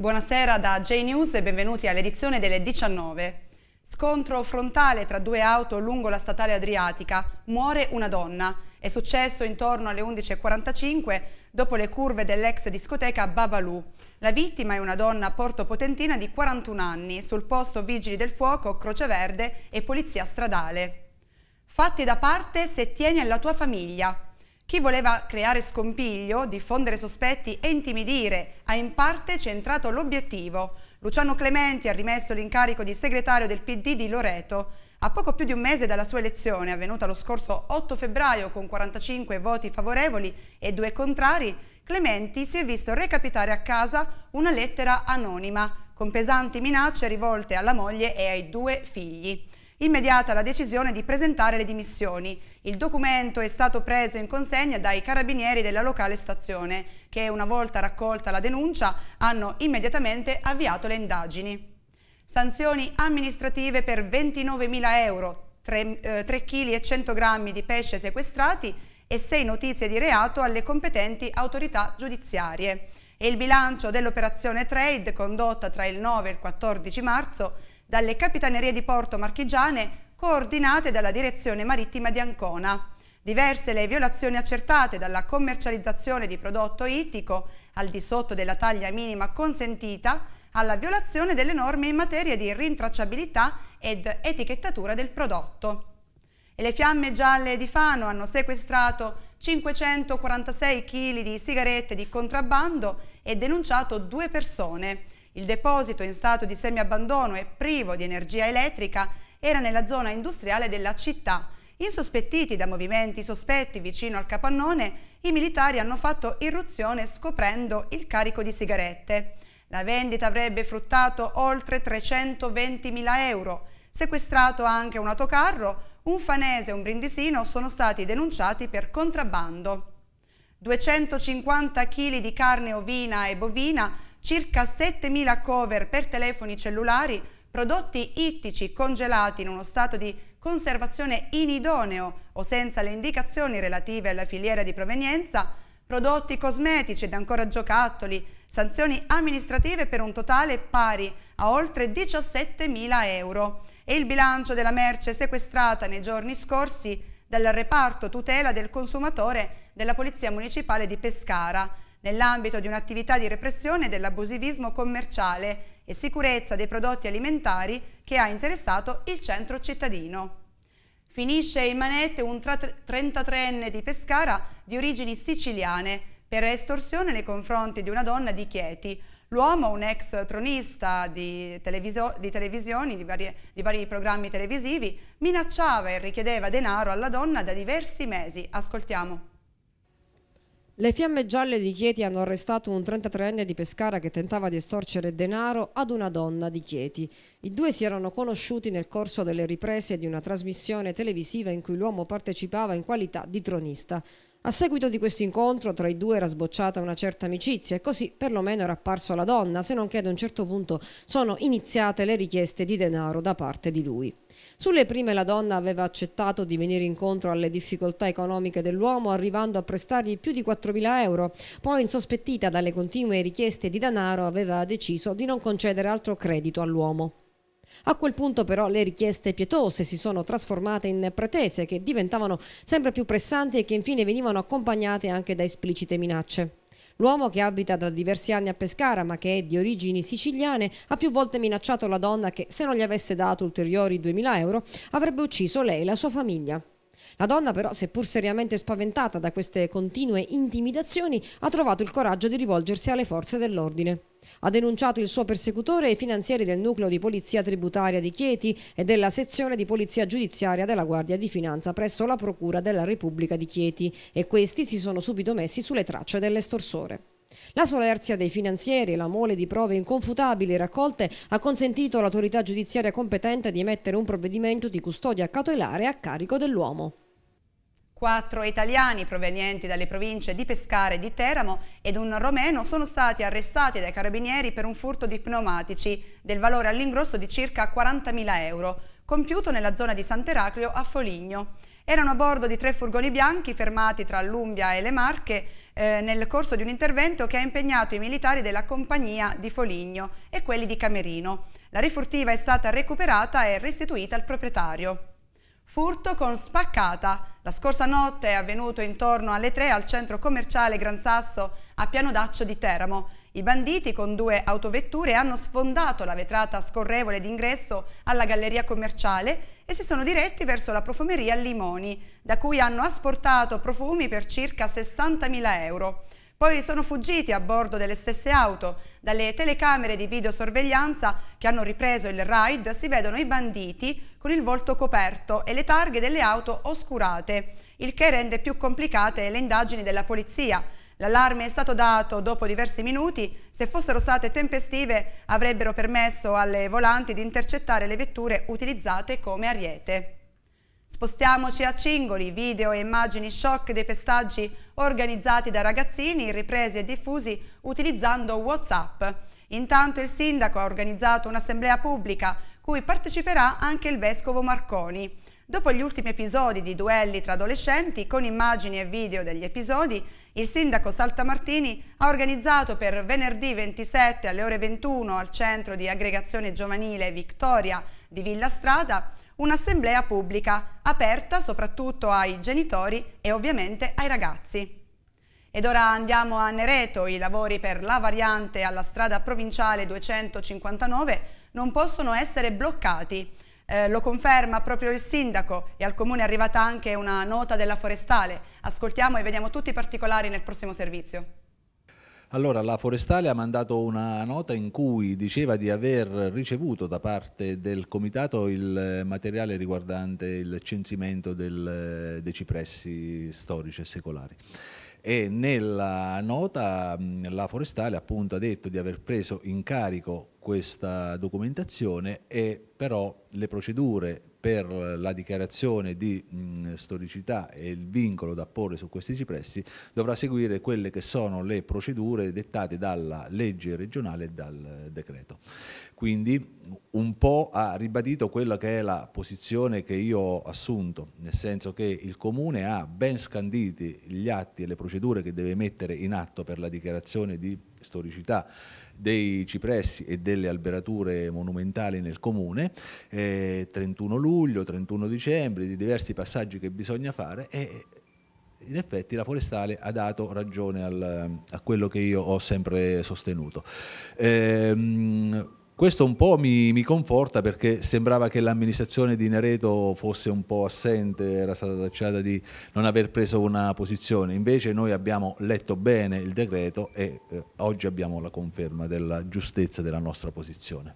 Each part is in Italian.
Buonasera da JNews e benvenuti all'edizione delle 19. Scontro frontale tra due auto lungo la statale adriatica, muore una donna. È successo intorno alle 11.45 dopo le curve dell'ex discoteca Babalu. La vittima è una donna portopotentina di 41 anni, sul posto vigili del fuoco, Croce Verde e polizia stradale. Fatti da parte se tieni alla tua famiglia. Chi voleva creare scompiglio, diffondere sospetti e intimidire ha in parte centrato l'obiettivo. Luciano Clementi ha rimesso l'incarico di segretario del PD di Loreto. A poco più di un mese dalla sua elezione, avvenuta lo scorso 8 febbraio con 45 voti favorevoli e due contrari, Clementi si è visto recapitare a casa una lettera anonima con pesanti minacce rivolte alla moglie e ai due figli immediata la decisione di presentare le dimissioni. Il documento è stato preso in consegna dai carabinieri della locale stazione, che una volta raccolta la denuncia hanno immediatamente avviato le indagini. Sanzioni amministrative per 29.000 euro, 3,1 kg eh, di pesce sequestrati e 6 notizie di reato alle competenti autorità giudiziarie. E il bilancio dell'operazione Trade condotta tra il 9 e il 14 marzo dalle Capitanerie di Porto Marchigiane coordinate dalla Direzione Marittima di Ancona. Diverse le violazioni accertate dalla commercializzazione di prodotto ittico al di sotto della taglia minima consentita alla violazione delle norme in materia di rintracciabilità ed etichettatura del prodotto. E le fiamme gialle di Fano hanno sequestrato 546 kg di sigarette di contrabbando e denunciato due persone. Il deposito in stato di semiabbandono e privo di energia elettrica era nella zona industriale della città. Insospettiti da movimenti sospetti vicino al capannone, i militari hanno fatto irruzione scoprendo il carico di sigarette. La vendita avrebbe fruttato oltre 320.000 euro. Sequestrato anche un autocarro, un fanese e un brindisino sono stati denunciati per contrabbando. 250 kg di carne ovina e bovina circa 7.000 cover per telefoni cellulari, prodotti ittici congelati in uno stato di conservazione inidoneo o senza le indicazioni relative alla filiera di provenienza, prodotti cosmetici ed ancora giocattoli, sanzioni amministrative per un totale pari a oltre 17.000 euro e il bilancio della merce sequestrata nei giorni scorsi dal reparto tutela del consumatore della Polizia Municipale di Pescara nell'ambito di un'attività di repressione dell'abusivismo commerciale e sicurezza dei prodotti alimentari che ha interessato il centro cittadino. Finisce in manette un 33enne di Pescara di origini siciliane per estorsione nei confronti di una donna di Chieti. L'uomo, un ex tronista di, di televisioni, di, varie, di vari programmi televisivi, minacciava e richiedeva denaro alla donna da diversi mesi. Ascoltiamo. Le fiamme gialle di Chieti hanno arrestato un 33enne di Pescara che tentava di estorcere denaro ad una donna di Chieti. I due si erano conosciuti nel corso delle riprese di una trasmissione televisiva in cui l'uomo partecipava in qualità di tronista. A seguito di questo incontro tra i due era sbocciata una certa amicizia e così perlomeno era apparso alla donna, se non che ad un certo punto sono iniziate le richieste di denaro da parte di lui. Sulle prime la donna aveva accettato di venire incontro alle difficoltà economiche dell'uomo arrivando a prestargli più di 4.000 euro, poi insospettita dalle continue richieste di denaro aveva deciso di non concedere altro credito all'uomo. A quel punto però le richieste pietose si sono trasformate in pretese che diventavano sempre più pressanti e che infine venivano accompagnate anche da esplicite minacce. L'uomo che abita da diversi anni a Pescara ma che è di origini siciliane ha più volte minacciato la donna che se non gli avesse dato ulteriori 2000 euro avrebbe ucciso lei e la sua famiglia. La donna però, seppur seriamente spaventata da queste continue intimidazioni, ha trovato il coraggio di rivolgersi alle forze dell'ordine. Ha denunciato il suo persecutore e i finanzieri del nucleo di polizia tributaria di Chieti e della sezione di polizia giudiziaria della Guardia di Finanza presso la Procura della Repubblica di Chieti e questi si sono subito messi sulle tracce dell'estorsore. La solerzia dei finanzieri e la mole di prove inconfutabili raccolte ha consentito all'autorità giudiziaria competente di emettere un provvedimento di custodia cautelare a carico dell'uomo. Quattro italiani provenienti dalle province di Pescara e di Teramo ed un romeno sono stati arrestati dai carabinieri per un furto di pneumatici del valore all'ingrosso di circa 40.000 euro, compiuto nella zona di Sant'Eraclio a Foligno. Erano a bordo di tre furgoni bianchi fermati tra l'Umbia e le Marche eh, nel corso di un intervento che ha impegnato i militari della compagnia di Foligno e quelli di Camerino. La rifurtiva è stata recuperata e restituita al proprietario. Furto con spaccata. La scorsa notte è avvenuto intorno alle 3 al centro commerciale Gran Sasso a Piano d'Accio di Teramo. I banditi con due autovetture hanno sfondato la vetrata scorrevole d'ingresso alla galleria commerciale e si sono diretti verso la profumeria Limoni, da cui hanno asportato profumi per circa 60.000 euro. Poi sono fuggiti a bordo delle stesse auto. Dalle telecamere di videosorveglianza che hanno ripreso il raid si vedono i banditi con il volto coperto e le targhe delle auto oscurate, il che rende più complicate le indagini della polizia. L'allarme è stato dato dopo diversi minuti, se fossero state tempestive avrebbero permesso alle volanti di intercettare le vetture utilizzate come ariete. Spostiamoci a Cingoli, video e immagini shock dei pestaggi organizzati da ragazzini, ripresi e diffusi utilizzando Whatsapp. Intanto il sindaco ha organizzato un'assemblea pubblica cui parteciperà anche il vescovo Marconi. Dopo gli ultimi episodi di duelli tra adolescenti, con immagini e video degli episodi, il sindaco Saltamartini ha organizzato per venerdì 27 alle ore 21 al centro di aggregazione giovanile Vittoria di Villa Strada un'assemblea pubblica aperta soprattutto ai genitori e ovviamente ai ragazzi. Ed ora andiamo a Nereto, i lavori per la variante alla strada provinciale 259 non possono essere bloccati. Eh, lo conferma proprio il sindaco e al comune è arrivata anche una nota della forestale. Ascoltiamo e vediamo tutti i particolari nel prossimo servizio. Allora, la Forestale ha mandato una nota in cui diceva di aver ricevuto da parte del Comitato il materiale riguardante il censimento del, dei cipressi storici e secolari e nella nota mm, la Forestale appunto ha detto di aver preso in carico questa documentazione e però le procedure per la dichiarazione di mh, mm, storicità e il vincolo da porre su questi cipressi dovrà seguire quelle che sono le procedure dettate dalla legge regionale e dal eh, decreto. Quindi un po' ha ribadito quella che è la posizione che io ho assunto, nel senso che il Comune ha ben scanditi gli atti e le procedure che deve mettere in atto per la dichiarazione di storicità dei cipressi e delle alberature monumentali nel Comune, eh, 31 luglio, 31 dicembre, di diversi passaggi che bisogna fare e in effetti la forestale ha dato ragione al, a quello che io ho sempre sostenuto. Ehm, questo un po' mi, mi, conforta perché sembrava che l'amministrazione di Nereto fosse un po' assente, era stata tacciata di non aver preso una posizione, invece noi abbiamo letto bene il decreto e eh, oggi abbiamo la conferma della giustezza della nostra posizione.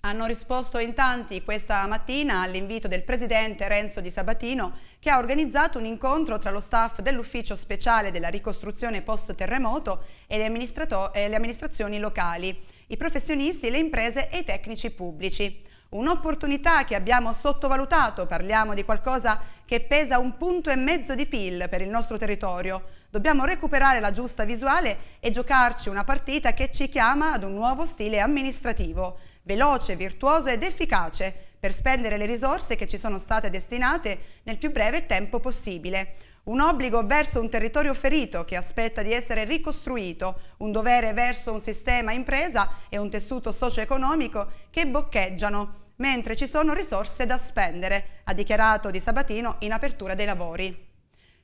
Hanno risposto in tanti questa mattina all'invito del presidente Renzo Di Sabatino che ha organizzato un incontro tra lo staff dell'ufficio speciale della ricostruzione post terremoto e le, e le amministrazioni locali i professionisti, le imprese e i tecnici pubblici. Un'opportunità che abbiamo sottovalutato, parliamo di qualcosa che pesa un punto e mezzo di PIL per il nostro territorio. Dobbiamo recuperare la giusta visuale e giocarci una partita che ci chiama ad un nuovo stile amministrativo, veloce, virtuoso ed efficace, per spendere le risorse che ci sono state destinate nel più breve tempo possibile. Un obbligo verso un territorio ferito che aspetta di essere ricostruito, un dovere verso un sistema impresa e un tessuto socio-economico che boccheggiano, mentre ci sono risorse da spendere, ha dichiarato Di Sabatino in apertura dei lavori.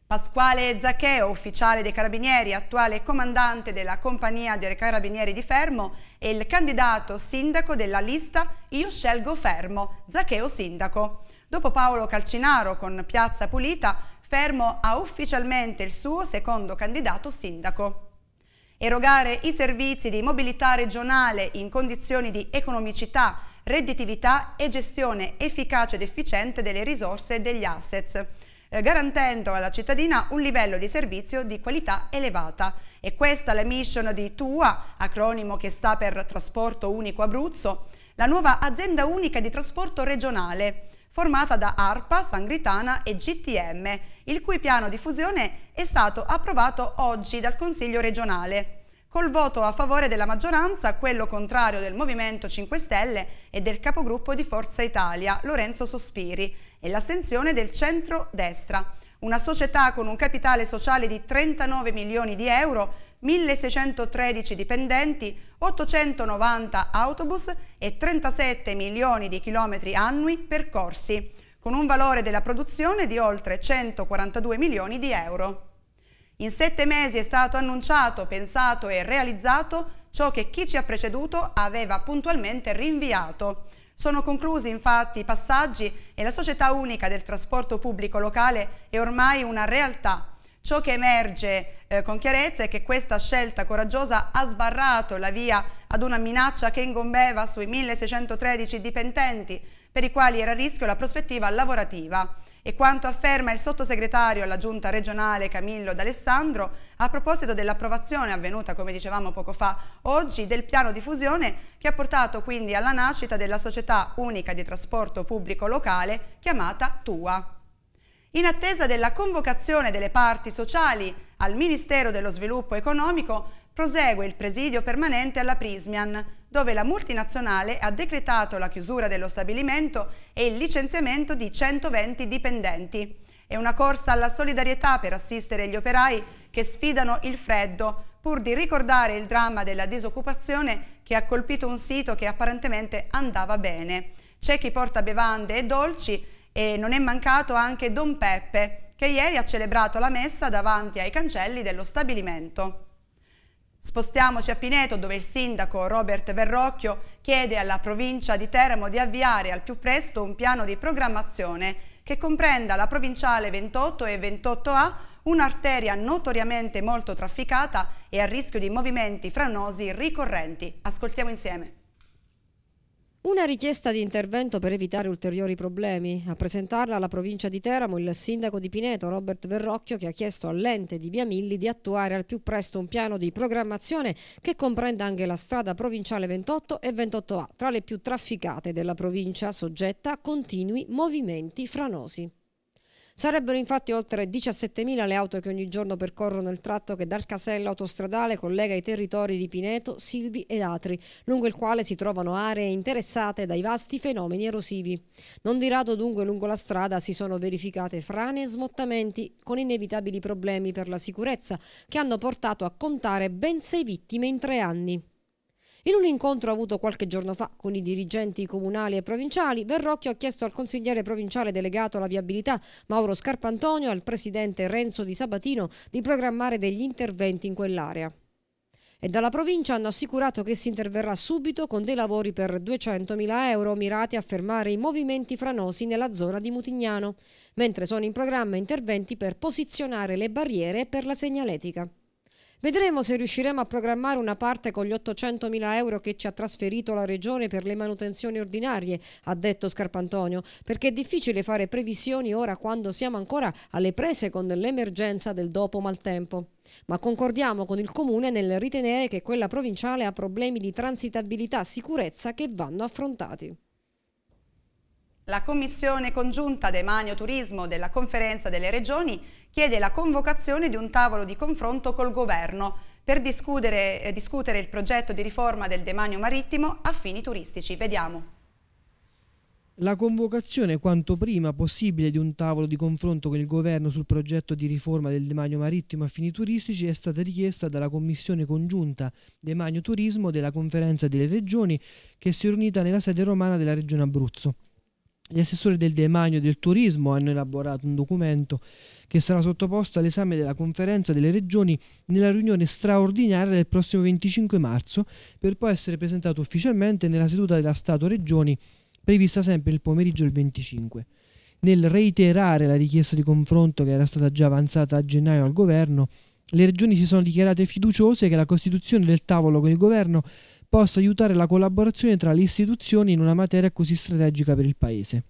Pasquale Zaccheo, ufficiale dei Carabinieri, attuale comandante della Compagnia dei Carabinieri di Fermo, è il candidato sindaco della lista Io scelgo Fermo, Zaccheo sindaco. Dopo Paolo Calcinaro con Piazza Pulita, Fermo ha ufficialmente il suo secondo candidato sindaco. Erogare i servizi di mobilità regionale in condizioni di economicità, redditività e gestione efficace ed efficiente delle risorse e degli assets eh, garantendo alla cittadina un livello di servizio di qualità elevata. E questa è la mission di TUA, acronimo che sta per Trasporto Unico Abruzzo, la nuova azienda unica di trasporto regionale, formata da ARPA, Sangritana e GTM, il cui piano di fusione è stato approvato oggi dal Consiglio regionale, col voto a favore della maggioranza, quello contrario del Movimento 5 Stelle e del capogruppo di Forza Italia, Lorenzo Sospiri, e l'assenzione del centro-destra. Una società con un capitale sociale di 39 milioni di euro, 1613 dipendenti, 890 autobus e 37 milioni di chilometri annui percorsi con un valore della produzione di oltre 142 milioni di euro. In sette mesi è stato annunciato, pensato e realizzato ciò che chi ci ha preceduto aveva puntualmente rinviato. Sono conclusi infatti i passaggi e la società unica del trasporto pubblico locale è ormai una realtà. Ciò che emerge eh, con chiarezza è che questa scelta coraggiosa ha sbarrato la via ad una minaccia che ingombeva sui 1613 dipendenti per i quali era a rischio la prospettiva lavorativa e quanto afferma il sottosegretario alla giunta regionale Camillo D'Alessandro a proposito dell'approvazione avvenuta, come dicevamo poco fa, oggi del piano di fusione che ha portato quindi alla nascita della società unica di trasporto pubblico locale chiamata TUA. In attesa della convocazione delle parti sociali al Ministero dello Sviluppo Economico prosegue il presidio permanente alla Prismian dove la multinazionale ha decretato la chiusura dello stabilimento e il licenziamento di 120 dipendenti. È una corsa alla solidarietà per assistere gli operai che sfidano il freddo, pur di ricordare il dramma della disoccupazione che ha colpito un sito che apparentemente andava bene. C'è chi porta bevande e dolci e non è mancato anche Don Peppe, che ieri ha celebrato la messa davanti ai cancelli dello stabilimento. Spostiamoci a Pineto dove il sindaco Robert Verrocchio chiede alla provincia di Teramo di avviare al più presto un piano di programmazione che comprenda la provinciale 28 e 28A, un'arteria notoriamente molto trafficata e a rischio di movimenti franosi ricorrenti. Ascoltiamo insieme. Una richiesta di intervento per evitare ulteriori problemi. A presentarla alla provincia di Teramo il sindaco di Pineto, Robert Verrocchio, che ha chiesto all'ente di Biamilli di attuare al più presto un piano di programmazione che comprenda anche la strada provinciale 28 e 28A, tra le più trafficate della provincia, soggetta a continui movimenti franosi. Sarebbero infatti oltre 17.000 le auto che ogni giorno percorrono il tratto che dal casello autostradale collega i territori di Pineto, Silvi ed Atri, lungo il quale si trovano aree interessate dai vasti fenomeni erosivi. Non di rado dunque lungo la strada si sono verificate frane e smottamenti con inevitabili problemi per la sicurezza che hanno portato a contare ben sei vittime in tre anni. In un incontro avuto qualche giorno fa con i dirigenti comunali e provinciali, Verrocchio ha chiesto al consigliere provinciale delegato alla viabilità Mauro Scarpantonio e al presidente Renzo Di Sabatino di programmare degli interventi in quell'area e dalla provincia hanno assicurato che si interverrà subito con dei lavori per 200.000 euro mirati a fermare i movimenti franosi nella zona di Mutignano, mentre sono in programma interventi per posizionare le barriere per la segnaletica. Vedremo se riusciremo a programmare una parte con gli 800.000 euro che ci ha trasferito la Regione per le manutenzioni ordinarie, ha detto Scarpantonio, perché è difficile fare previsioni ora quando siamo ancora alle prese con l'emergenza del dopo maltempo. Ma concordiamo con il Comune nel ritenere che quella provinciale ha problemi di transitabilità, e sicurezza che vanno affrontati. La Commissione congiunta Demanio Turismo della Conferenza delle Regioni chiede la convocazione di un tavolo di confronto col Governo per discutere, eh, discutere il progetto di riforma del demanio marittimo a fini turistici. Vediamo. La convocazione quanto prima possibile di un tavolo di confronto con il governo sul progetto di riforma del demanio marittimo a fini turistici è stata richiesta dalla Commissione congiunta Demanio Turismo della Conferenza delle Regioni che si è riunita nella sede romana della Regione Abruzzo. Gli assessori del demanio e del turismo hanno elaborato un documento che sarà sottoposto all'esame della conferenza delle regioni nella riunione straordinaria del prossimo 25 marzo per poi essere presentato ufficialmente nella seduta della Stato-Regioni prevista sempre il pomeriggio del 25. Nel reiterare la richiesta di confronto che era stata già avanzata a gennaio al governo, le regioni si sono dichiarate fiduciose che la costituzione del tavolo con il governo possa aiutare la collaborazione tra le istituzioni in una materia così strategica per il Paese.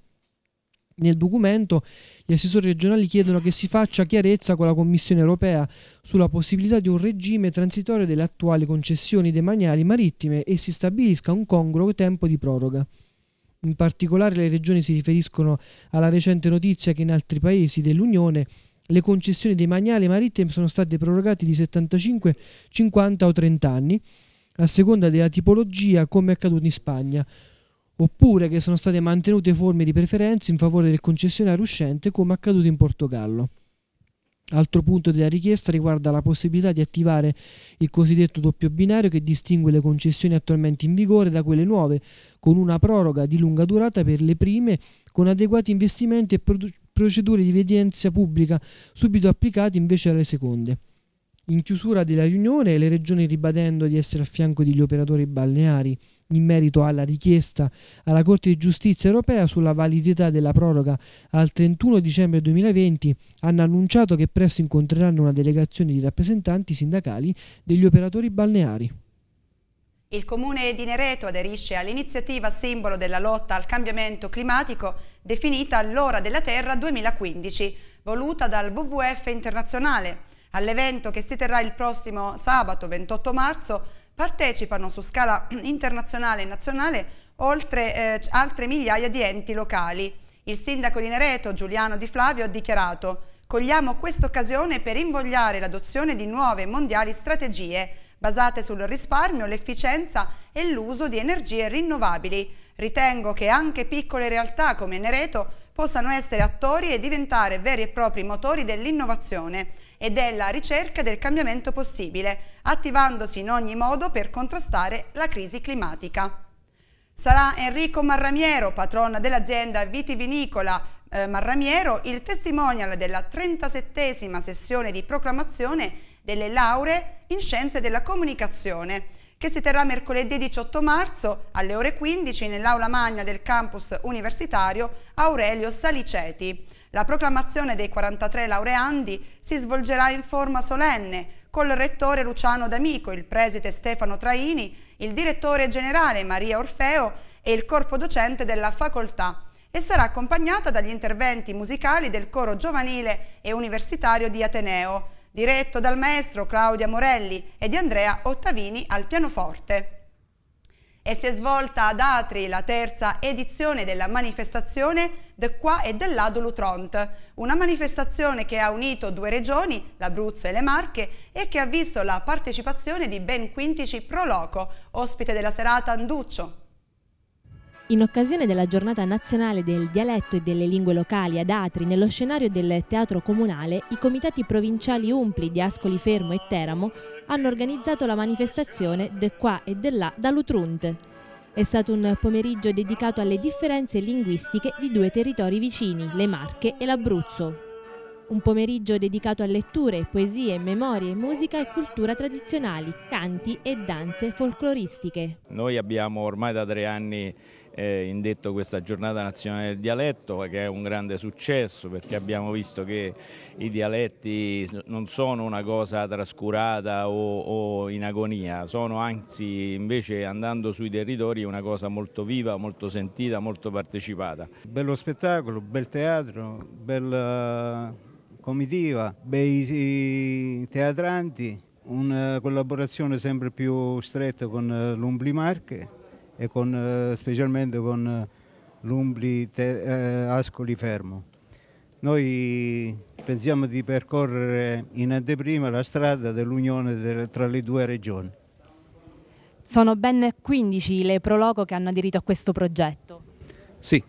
Nel documento gli assessori regionali chiedono che si faccia chiarezza con la Commissione europea sulla possibilità di un regime transitorio delle attuali concessioni demaniali marittime e si stabilisca un congruo tempo di proroga. In particolare le regioni si riferiscono alla recente notizia che in altri paesi dell'Unione le concessioni demaniali marittime sono state prorogate di 75, 50 o 30 anni a seconda della tipologia come è accaduto in Spagna, oppure che sono state mantenute forme di preferenza in favore del concessionario uscente come accaduto in Portogallo. Altro punto della richiesta riguarda la possibilità di attivare il cosiddetto doppio binario che distingue le concessioni attualmente in vigore da quelle nuove, con una proroga di lunga durata per le prime, con adeguati investimenti e procedure di evidenza pubblica subito applicate invece alle seconde. In chiusura della riunione, le regioni ribadendo di essere a fianco degli operatori balneari in merito alla richiesta alla Corte di Giustizia europea sulla validità della proroga al 31 dicembre 2020, hanno annunciato che presto incontreranno una delegazione di rappresentanti sindacali degli operatori balneari. Il comune di Nereto aderisce all'iniziativa simbolo della lotta al cambiamento climatico definita l'Ora della Terra 2015, voluta dal WWF internazionale All'evento che si terrà il prossimo sabato 28 marzo partecipano su scala internazionale e nazionale oltre eh, altre migliaia di enti locali. Il sindaco di Nereto, Giuliano Di Flavio, ha dichiarato «Cogliamo questa occasione per invogliare l'adozione di nuove mondiali strategie basate sul risparmio, l'efficienza e l'uso di energie rinnovabili. Ritengo che anche piccole realtà come Nereto possano essere attori e diventare veri e propri motori dell'innovazione» e della ricerca del cambiamento possibile, attivandosi in ogni modo per contrastare la crisi climatica. Sarà Enrico Marramiero, patrona dell'azienda vitivinicola eh, Marramiero, il testimonial della 37esima sessione di proclamazione delle lauree in scienze della comunicazione, che si terrà mercoledì 18 marzo alle ore 15 nell'aula magna del campus universitario Aurelio Saliceti. La proclamazione dei 43 laureandi si svolgerà in forma solenne col rettore Luciano D'Amico, il preside Stefano Traini, il direttore generale Maria Orfeo e il corpo docente della facoltà e sarà accompagnata dagli interventi musicali del coro giovanile e universitario di Ateneo, diretto dal maestro Claudia Morelli e di Andrea Ottavini al pianoforte e si è svolta ad Atri la terza edizione della manifestazione De Qua e dell'Adulu Tront, una manifestazione che ha unito due regioni, l'Abruzzo e le Marche, e che ha visto la partecipazione di ben 15 proloco, ospite della serata Anduccio, in occasione della giornata nazionale del dialetto e delle lingue locali ad Atri, nello scenario del Teatro Comunale, i comitati provinciali Umpli di Ascoli Fermo e Teramo hanno organizzato la manifestazione De qua e de là dall'Utrunt. È stato un pomeriggio dedicato alle differenze linguistiche di due territori vicini, le Marche e l'Abruzzo. Un pomeriggio dedicato a letture, poesie, memorie, musica e cultura tradizionali, canti e danze folcloristiche. Noi abbiamo ormai da tre anni eh, indetto questa giornata nazionale del dialetto che è un grande successo perché abbiamo visto che i dialetti non sono una cosa trascurata o, o in agonia, sono anzi invece andando sui territori una cosa molto viva, molto sentita, molto partecipata. Bello spettacolo, bel teatro, bella eh, comitiva, bei teatranti, una collaborazione sempre più stretta con eh, l'Umbli Marche e con, eh, specialmente con eh, l'Umbli eh, Ascoli Fermo. Noi pensiamo di percorrere in anteprima la strada dell'unione tra le due regioni. Sono ben 15 le prologo che hanno aderito a questo progetto. Sì,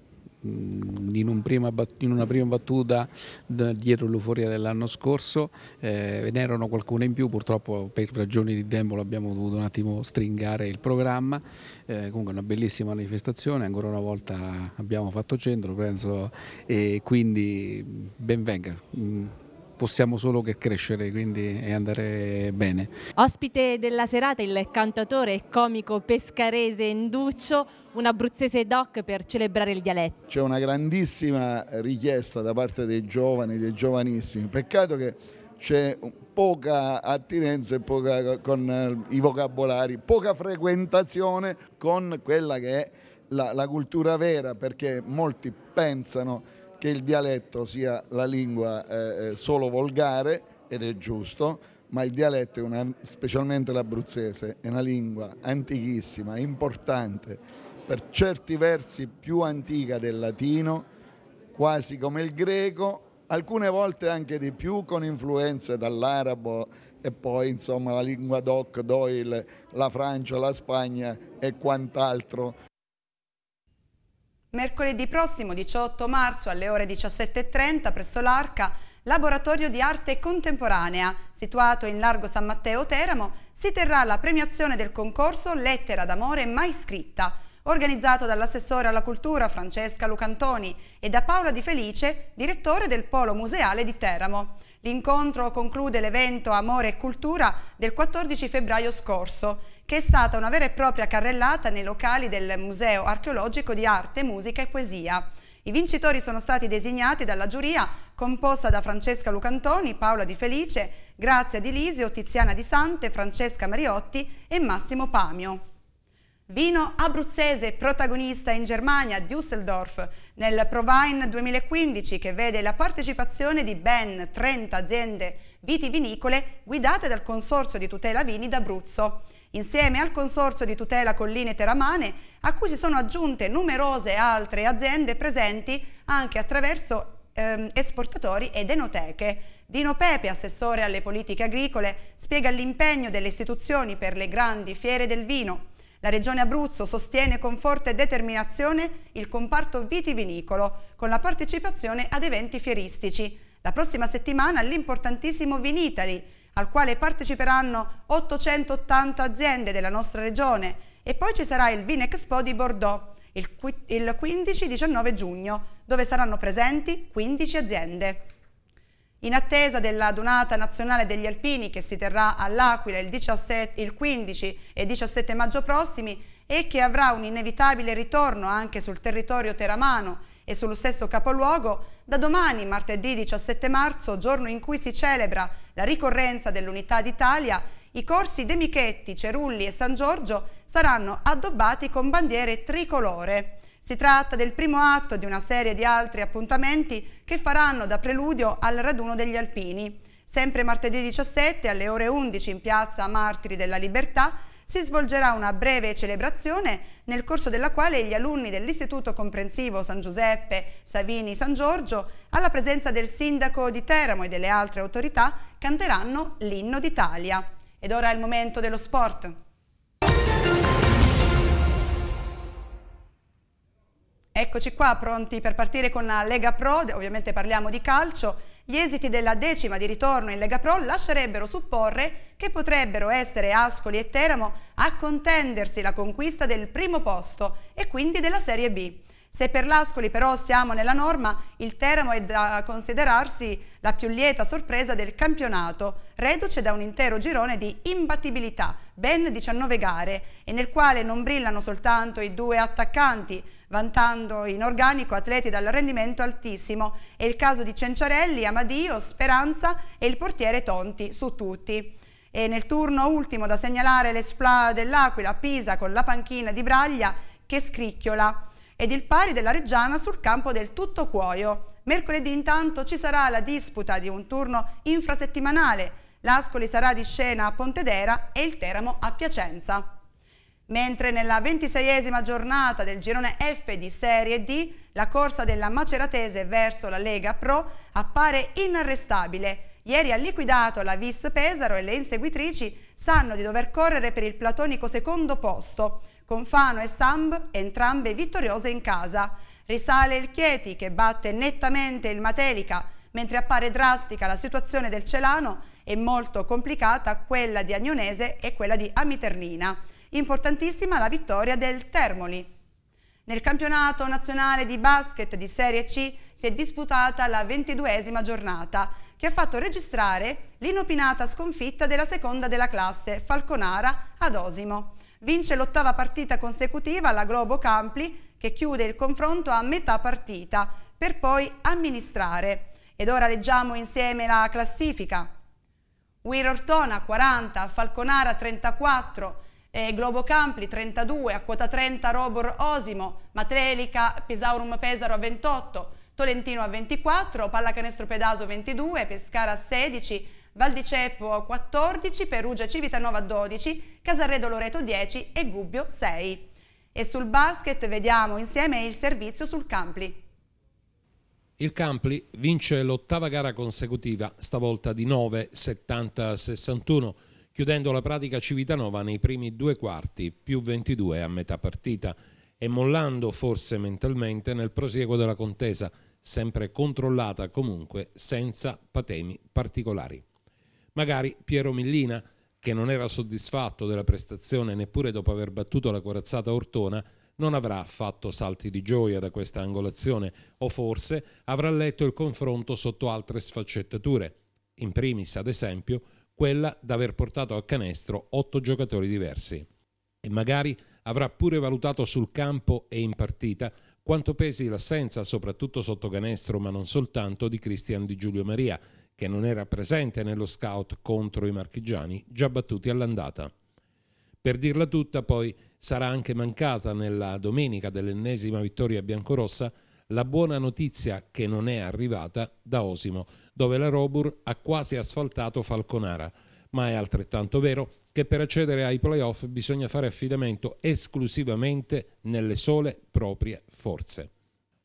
Mm, in, un prima, in, una prima battuta dietro l'euforia dell'anno scorso, eh, ve ne erano qualcuna in più, purtroppo per ragioni di tempo l'abbiamo dovuto un attimo stringare il programma, eh, comunque una bellissima manifestazione, ancora una volta abbiamo fatto centro, penso, e quindi benvenga. venga. Mm possiamo solo che crescere quindi, e andare bene. Ospite della serata il cantatore e comico pescarese Induccio, un abruzzese doc per celebrare il dialetto. C'è una grandissima richiesta da parte dei giovani, dei giovanissimi, peccato che c'è poca attinenza poca, con eh, i vocabolari, poca frequentazione con quella che è la, la cultura vera perché molti pensano che il dialetto sia la lingua eh, eh, solo volgare, ed è giusto, ma il dialetto, è una, specialmente l'abruzzese, è una lingua antichissima, importante, per certi versi più antica del latino, quasi come il greco, alcune volte anche di più con influenze dall'arabo e poi insomma la lingua doc, doil, la Francia, la Spagna e quant'altro Mercoledì prossimo 18 marzo alle ore 17.30 presso l'Arca, laboratorio di arte contemporanea, situato in largo San Matteo Teramo, si terrà la premiazione del concorso Lettera d'amore mai scritta, organizzato dall'assessore alla cultura Francesca Lucantoni e da Paola Di Felice, direttore del Polo Museale di Teramo. L'incontro conclude l'evento Amore e Cultura del 14 febbraio scorso che è stata una vera e propria carrellata nei locali del Museo Archeologico di Arte, Musica e Poesia. I vincitori sono stati designati dalla giuria composta da Francesca Lucantoni, Paola Di Felice, Grazia Di Lisio, Tiziana Di Sante, Francesca Mariotti e Massimo Pamio. Vino abruzzese protagonista in Germania, Düsseldorf, nel Provine 2015 che vede la partecipazione di ben 30 aziende vitivinicole guidate dal Consorzio di tutela vini d'Abruzzo insieme al Consorzio di tutela colline teramane, a cui si sono aggiunte numerose altre aziende presenti anche attraverso ehm, esportatori ed enoteche. Dino Pepe, assessore alle politiche agricole, spiega l'impegno delle istituzioni per le grandi fiere del vino. La Regione Abruzzo sostiene con forte determinazione il comparto vitivinicolo, con la partecipazione ad eventi fieristici. La prossima settimana l'importantissimo Vinitali, al quale parteciperanno 880 aziende della nostra regione e poi ci sarà il Expo di Bordeaux il 15-19 giugno, dove saranno presenti 15 aziende. In attesa della donata nazionale degli alpini che si terrà all'Aquila il, il 15 e 17 maggio prossimi e che avrà un inevitabile ritorno anche sul territorio teramano e sullo stesso capoluogo, da domani, martedì 17 marzo, giorno in cui si celebra la ricorrenza dell'Unità d'Italia, i corsi De Michetti, Cerulli e San Giorgio saranno addobbati con bandiere tricolore. Si tratta del primo atto di una serie di altri appuntamenti che faranno da preludio al raduno degli alpini. Sempre martedì 17 alle ore 11 in piazza Martiri della Libertà si svolgerà una breve celebrazione nel corso della quale gli alunni dell'Istituto Comprensivo San Giuseppe Savini San Giorgio, alla presenza del sindaco di Teramo e delle altre autorità, canteranno l'inno d'Italia. Ed ora è il momento dello sport. Eccoci qua, pronti per partire con la Lega Pro, ovviamente parliamo di calcio. Gli esiti della decima di ritorno in Lega Pro lascerebbero supporre che potrebbero essere Ascoli e Teramo a contendersi la conquista del primo posto e quindi della Serie B. Se per l'Ascoli però siamo nella norma, il Teramo è da considerarsi la più lieta sorpresa del campionato, reduce da un intero girone di imbattibilità, ben 19 gare, e nel quale non brillano soltanto i due attaccanti, vantando in organico atleti dal rendimento altissimo. È il caso di Cenciarelli, Amadio, Speranza e il portiere Tonti su tutti. E nel turno ultimo da segnalare l'espla dell'Aquila Pisa con la panchina di Braglia che scricchiola ed il pari della Reggiana sul campo del tutto cuoio. Mercoledì intanto ci sarà la disputa di un turno infrasettimanale. L'Ascoli sarà di scena a Pontedera e il Teramo a Piacenza mentre nella ventiseiesima giornata del girone F di Serie D la corsa della Maceratese verso la Lega Pro appare inarrestabile. Ieri ha liquidato la Vis Pesaro e le inseguitrici sanno di dover correre per il platonico secondo posto, con Fano e Samb entrambe vittoriose in casa. Risale il Chieti che batte nettamente il Matelica, mentre appare drastica la situazione del Celano e molto complicata quella di Agnonese e quella di Amiternina. Importantissima la vittoria del Termoli. Nel campionato nazionale di basket di Serie C si è disputata la ventiduesima giornata, che ha fatto registrare l'inopinata sconfitta della seconda della classe, Falconara, ad Osimo. Vince l'ottava partita consecutiva la Globo Campli, che chiude il confronto a metà partita, per poi amministrare. Ed ora leggiamo insieme la classifica. Wirortona 40, Falconara 34, eh, Globo Campli 32, a quota 30 Robor Osimo, Matelica Pisaurum Pesaro a 28, Tolentino a 24, Pallacanestro Pedaso 22, Pescara a 16, Valdiceppo a 14, Perugia Civitanova a 12, Casarredo Loreto 10 e Gubbio 6. E sul basket vediamo insieme il servizio sul Campli. Il Campli vince l'ottava gara consecutiva, stavolta di 9, 70-61 chiudendo la pratica Civitanova nei primi due quarti, più 22 a metà partita, e mollando forse mentalmente nel prosieguo della contesa, sempre controllata comunque senza patemi particolari. Magari Piero Millina, che non era soddisfatto della prestazione neppure dopo aver battuto la corazzata Ortona, non avrà fatto salti di gioia da questa angolazione o forse avrà letto il confronto sotto altre sfaccettature. In primis, ad esempio, quella d'aver portato a canestro otto giocatori diversi. E magari avrà pure valutato sul campo e in partita quanto pesi l'assenza, soprattutto sotto canestro, ma non soltanto, di Cristian Di Giulio Maria, che non era presente nello scout contro i marchigiani già battuti all'andata. Per dirla tutta, poi, sarà anche mancata nella domenica dell'ennesima vittoria biancorossa la buona notizia che non è arrivata da Osimo, dove la Robur ha quasi asfaltato Falconara. Ma è altrettanto vero che per accedere ai playoff bisogna fare affidamento esclusivamente nelle sole proprie forze.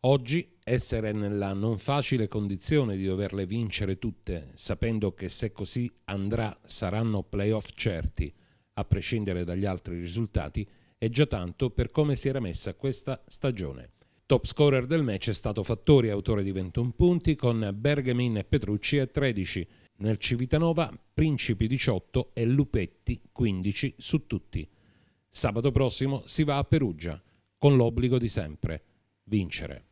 Oggi essere nella non facile condizione di doverle vincere tutte, sapendo che se così andrà saranno playoff certi, a prescindere dagli altri risultati, è già tanto per come si era messa questa stagione. Top scorer del match è stato Fattori, autore di 21 punti, con Bergamin e Petrucci a 13. Nel Civitanova, Principi 18 e Lupetti 15 su tutti. Sabato prossimo si va a Perugia, con l'obbligo di sempre, vincere.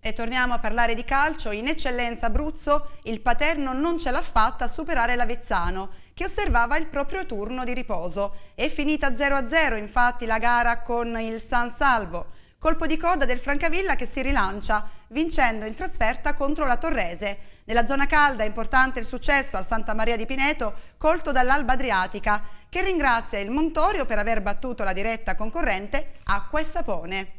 E torniamo a parlare di calcio. In eccellenza Abruzzo il Paterno non ce l'ha fatta a superare l'Avezzano che osservava il proprio turno di riposo. È finita 0-0 infatti la gara con il San Salvo. Colpo di coda del Francavilla che si rilancia, vincendo in trasferta contro la Torrese. Nella zona calda è importante il successo al Santa Maria di Pineto, colto dall'Alba Adriatica, che ringrazia il Montorio per aver battuto la diretta concorrente Acqua e Sapone.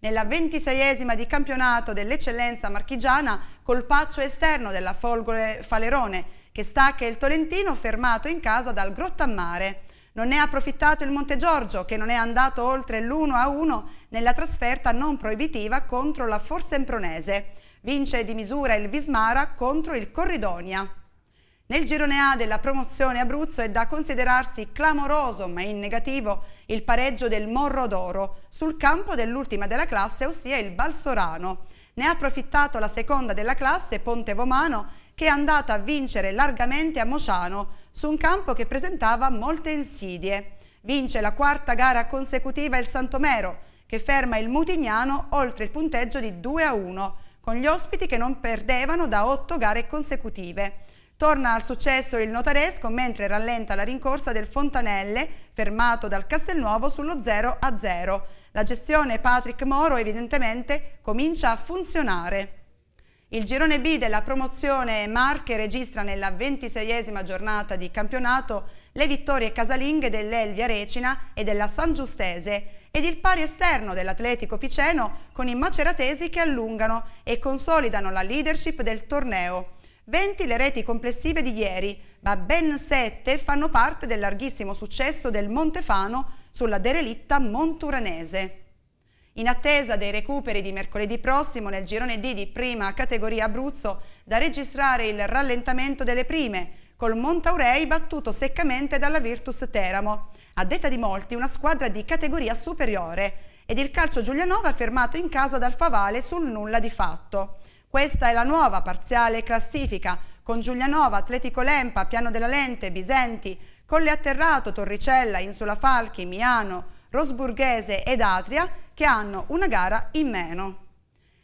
Nella ventiseiesima di campionato dell'eccellenza marchigiana, colpaccio esterno della Folgore Falerone, che stacca il Tolentino fermato in casa dal Grottammare. Non ne ha approfittato il Monte Giorgio, che non è andato oltre l'1 a 1 nella trasferta non proibitiva contro la Forsempronese. Vince di misura il Vismara contro il Corridonia. Nel girone A della promozione Abruzzo è da considerarsi clamoroso, ma in negativo, il pareggio del Morro d'Oro sul campo dell'ultima della classe, ossia il Balsorano. Ne ha approfittato la seconda della classe, Ponte Vomano, che è andata a vincere largamente a Mociano su un campo che presentava molte insidie. Vince la quarta gara consecutiva il Santomero, che ferma il Mutignano oltre il punteggio di 2 a 1, con gli ospiti che non perdevano da otto gare consecutive. Torna al successo il Notaresco mentre rallenta la rincorsa del Fontanelle, fermato dal Castelnuovo sullo 0 a 0. La gestione Patrick Moro evidentemente comincia a funzionare. Il girone B della promozione Marche registra nella ventiseiesima giornata di campionato le vittorie casalinghe dell'Elvia Recina e della San Giustese ed il pari esterno dell'Atletico Piceno con i maceratesi che allungano e consolidano la leadership del torneo. 20 le reti complessive di ieri, ma ben 7 fanno parte del larghissimo successo del Montefano sulla derelitta monturanese. In attesa dei recuperi di mercoledì prossimo nel girone D di prima categoria Abruzzo, da registrare il rallentamento delle prime, col Montaurei battuto seccamente dalla Virtus Teramo, a detta di molti una squadra di categoria superiore, ed il calcio Giulianova fermato in casa dal Favale sul nulla di fatto. Questa è la nuova parziale classifica, con Giulianova, Atletico Lempa, Piano della Lente, Bisenti, Colle Atterrato, Torricella, Insula Falchi, Miano, Rosburghese ed Atria che hanno una gara in meno.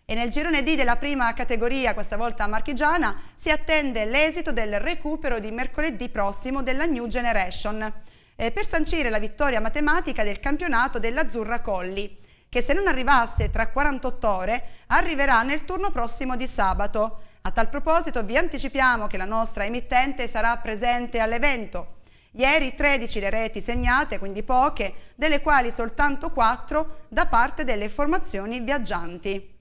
E nel girone D della prima categoria, questa volta marchigiana, si attende l'esito del recupero di mercoledì prossimo della New Generation eh, per sancire la vittoria matematica del campionato dell'Azzurra Colli, che se non arrivasse tra 48 ore arriverà nel turno prossimo di sabato. A tal proposito vi anticipiamo che la nostra emittente sarà presente all'evento Ieri 13 le reti segnate, quindi poche, delle quali soltanto 4 da parte delle formazioni viaggianti.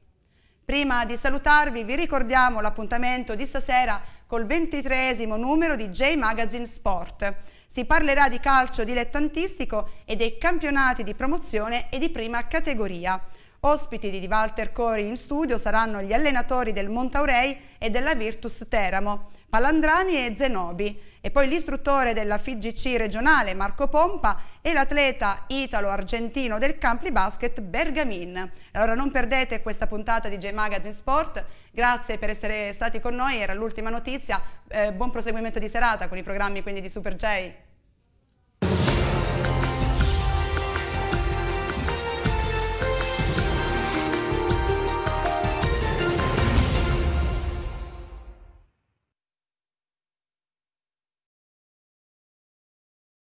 Prima di salutarvi vi ricordiamo l'appuntamento di stasera col ventitreesimo numero di J Magazine Sport. Si parlerà di calcio dilettantistico e dei campionati di promozione e di prima categoria. Ospiti di Walter Cori in studio saranno gli allenatori del Montaurei e della Virtus Teramo. Palandrani e Zenobi e poi l'istruttore della FIGC regionale Marco Pompa e l'atleta italo-argentino del Campli Basket Bergamin. Allora non perdete questa puntata di J Magazine Sport, grazie per essere stati con noi, era l'ultima notizia, eh, buon proseguimento di serata con i programmi quindi di Super J.